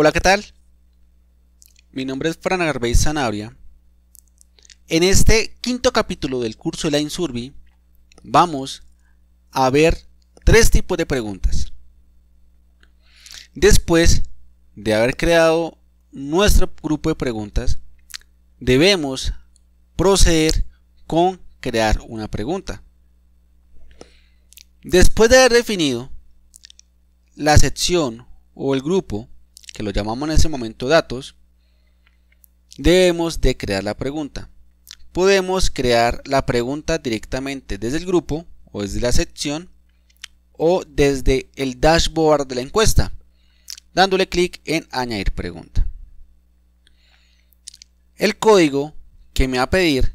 Hola, ¿qué tal? Mi nombre es Fran garbey Sanabria. En este quinto capítulo del curso de la Insurbi vamos a ver tres tipos de preguntas. Después de haber creado nuestro grupo de preguntas, debemos proceder con crear una pregunta. Después de haber definido la sección o el grupo, que lo llamamos en ese momento datos, debemos de crear la pregunta. Podemos crear la pregunta directamente desde el grupo o desde la sección o desde el dashboard de la encuesta, dándole clic en añadir pregunta. El código que me va a pedir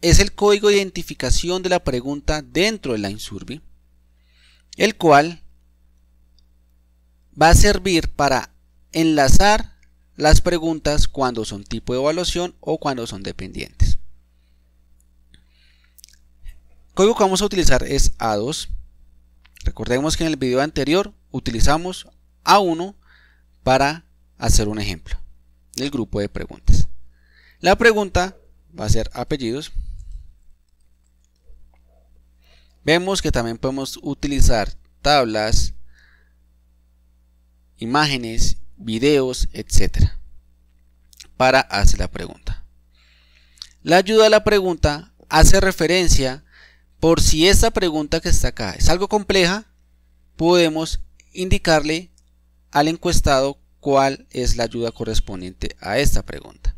es el código de identificación de la pregunta dentro de la insurvi el cual va a servir para enlazar las preguntas cuando son tipo de evaluación o cuando son dependientes. El código que vamos a utilizar es A2. Recordemos que en el video anterior utilizamos A1 para hacer un ejemplo del grupo de preguntas. La pregunta va a ser apellidos. Vemos que también podemos utilizar tablas imágenes, videos, etcétera. Para hacer la pregunta. La ayuda a la pregunta hace referencia por si esta pregunta que está acá es algo compleja, podemos indicarle al encuestado cuál es la ayuda correspondiente a esta pregunta.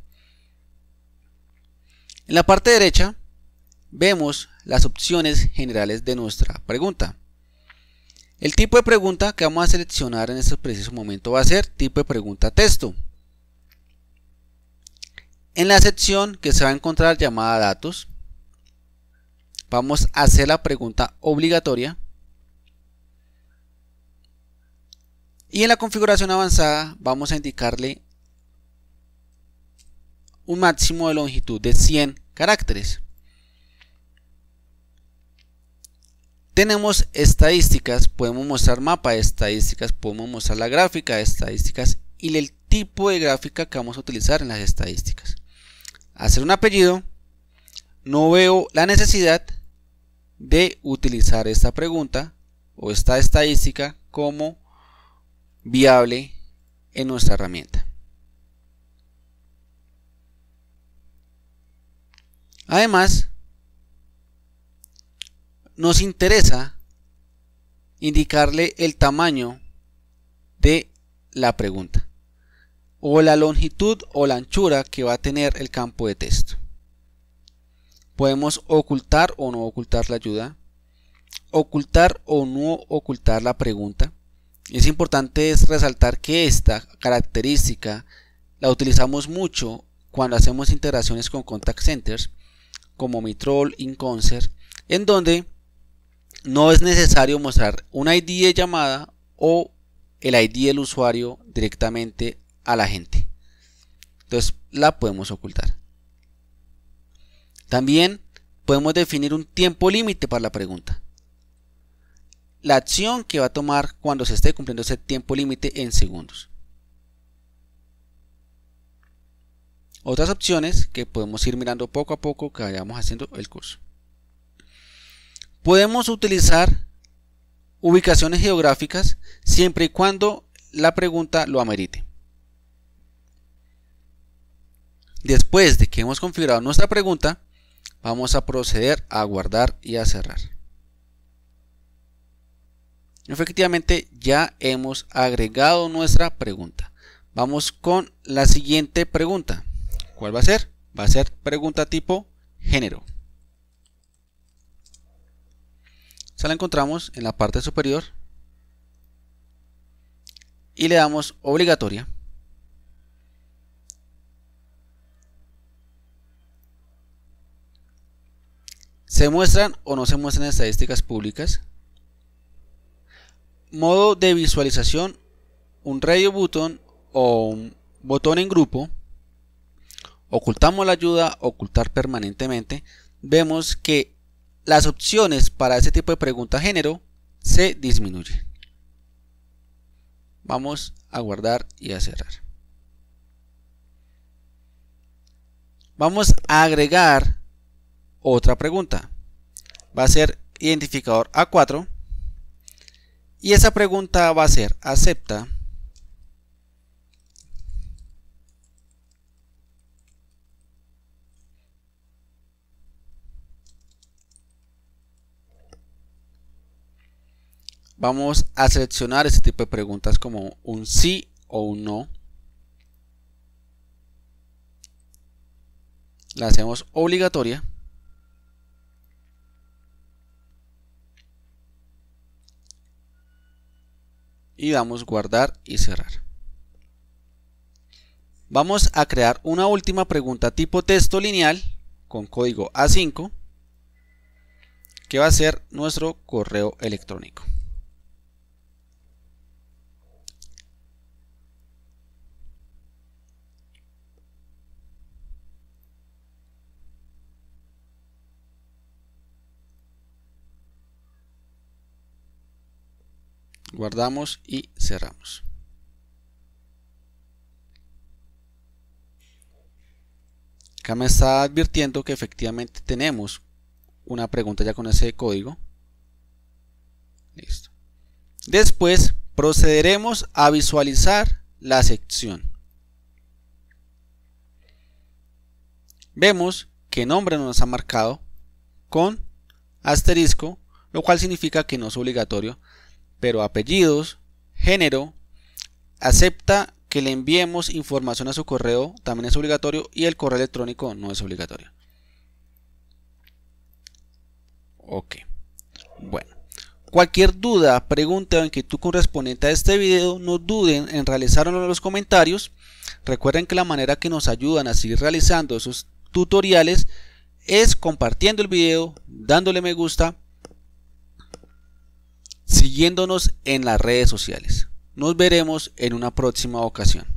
En la parte derecha vemos las opciones generales de nuestra pregunta. El tipo de pregunta que vamos a seleccionar en este preciso momento va a ser tipo de pregunta texto. En la sección que se va a encontrar llamada datos, vamos a hacer la pregunta obligatoria. Y en la configuración avanzada vamos a indicarle un máximo de longitud de 100 caracteres. Tenemos estadísticas, podemos mostrar mapa de estadísticas, podemos mostrar la gráfica de estadísticas y el tipo de gráfica que vamos a utilizar en las estadísticas. Hacer un apellido, no veo la necesidad de utilizar esta pregunta o esta estadística como viable en nuestra herramienta. Además, nos interesa indicarle el tamaño de la pregunta o la longitud o la anchura que va a tener el campo de texto. Podemos ocultar o no ocultar la ayuda, ocultar o no ocultar la pregunta. Es importante resaltar que esta característica la utilizamos mucho cuando hacemos integraciones con contact centers como Mitrol, Inconcert, en donde no es necesario mostrar un ID de llamada o el ID del usuario directamente a la gente, Entonces la podemos ocultar. También podemos definir un tiempo límite para la pregunta. La acción que va a tomar cuando se esté cumpliendo ese tiempo límite en segundos. Otras opciones que podemos ir mirando poco a poco que vayamos haciendo el curso. Podemos utilizar ubicaciones geográficas siempre y cuando la pregunta lo amerite. Después de que hemos configurado nuestra pregunta, vamos a proceder a guardar y a cerrar. Efectivamente, ya hemos agregado nuestra pregunta. Vamos con la siguiente pregunta. ¿Cuál va a ser? Va a ser pregunta tipo género. la encontramos en la parte superior y le damos obligatoria. Se muestran o no se muestran estadísticas públicas. Modo de visualización, un radio button o un botón en grupo. Ocultamos la ayuda, ocultar permanentemente. Vemos que las opciones para ese tipo de pregunta género se disminuyen. Vamos a guardar y a cerrar. Vamos a agregar otra pregunta. Va a ser identificador A4. Y esa pregunta va a ser, ¿acepta vamos a seleccionar este tipo de preguntas como un sí o un no. La hacemos obligatoria. Y damos guardar y cerrar. Vamos a crear una última pregunta tipo texto lineal con código A5 que va a ser nuestro correo electrónico. guardamos y cerramos acá me está advirtiendo que efectivamente tenemos una pregunta ya con ese código listo después procederemos a visualizar la sección vemos que nombre nos ha marcado con asterisco lo cual significa que no es obligatorio pero apellidos, género, acepta que le enviemos información a su correo, también es obligatorio, y el correo electrónico no es obligatorio. Ok, bueno. Cualquier duda, pregunta o inquietud correspondiente a este video, no duden en realizarlo en los comentarios. Recuerden que la manera que nos ayudan a seguir realizando esos tutoriales es compartiendo el video, dándole me gusta siguiéndonos en las redes sociales. Nos veremos en una próxima ocasión.